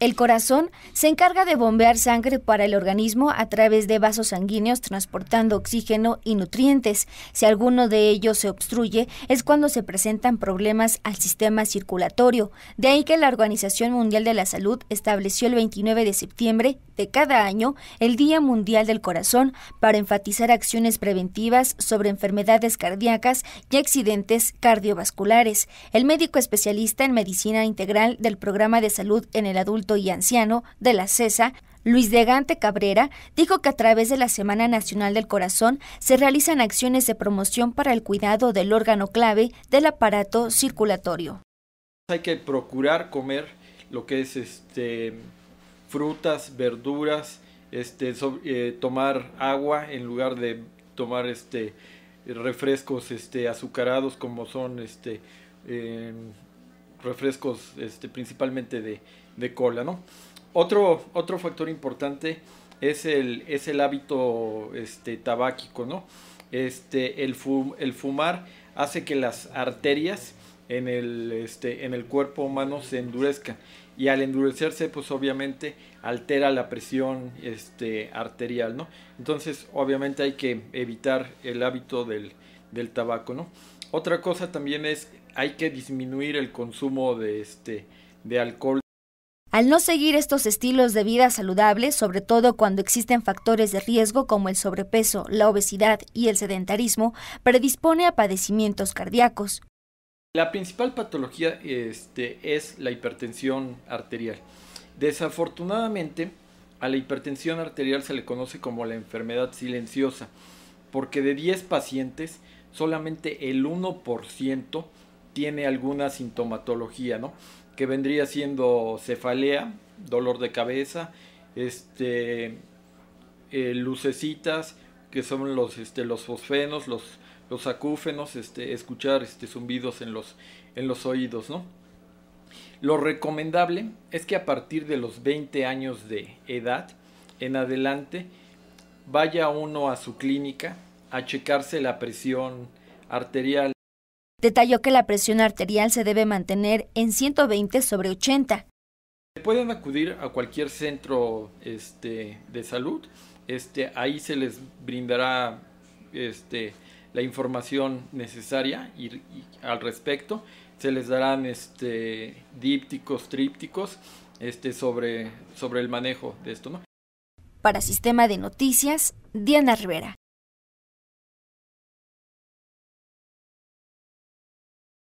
El corazón se encarga de bombear sangre para el organismo a través de vasos sanguíneos transportando oxígeno y nutrientes. Si alguno de ellos se obstruye es cuando se presentan problemas al sistema circulatorio. De ahí que la Organización Mundial de la Salud estableció el 29 de septiembre de cada año el Día Mundial del Corazón para enfatizar acciones preventivas sobre enfermedades cardíacas y accidentes cardiovasculares. El médico especialista en medicina integral del programa de salud en el adulto y anciano de la CESA, Luis de Gante Cabrera, dijo que a través de la Semana Nacional del Corazón se realizan acciones de promoción para el cuidado del órgano clave del aparato circulatorio. Hay que procurar comer lo que es este, frutas, verduras, este, eh, tomar agua en lugar de tomar este, refrescos este, azucarados como son este, refrescos este, principalmente de, de cola, ¿no? Otro, otro factor importante es el, es el hábito este, tabáquico, ¿no? Este, el, el fumar hace que las arterias en el, este, en el cuerpo humano se endurezcan y al endurecerse pues obviamente altera la presión este, arterial, ¿no? Entonces obviamente hay que evitar el hábito del, del tabaco, ¿no? Otra cosa también es hay que disminuir el consumo de, este, de alcohol. Al no seguir estos estilos de vida saludables, sobre todo cuando existen factores de riesgo como el sobrepeso, la obesidad y el sedentarismo, predispone a padecimientos cardíacos. La principal patología este, es la hipertensión arterial. Desafortunadamente, a la hipertensión arterial se le conoce como la enfermedad silenciosa, porque de 10 pacientes, solamente el 1% tiene alguna sintomatología, ¿no? Que vendría siendo cefalea, dolor de cabeza, este, eh, lucecitas, que son los, este, los fosfenos, los, los acúfenos, este, escuchar este, zumbidos en los, en los oídos, ¿no? Lo recomendable es que a partir de los 20 años de edad en adelante vaya uno a su clínica a checarse la presión arterial Detalló que la presión arterial se debe mantener en 120 sobre 80. Pueden acudir a cualquier centro este, de salud. Este, ahí se les brindará este, la información necesaria al respecto. Se les darán este, dípticos, trípticos sobre, el manejo de esto. Para Sistema de Noticias, Diana Rivera.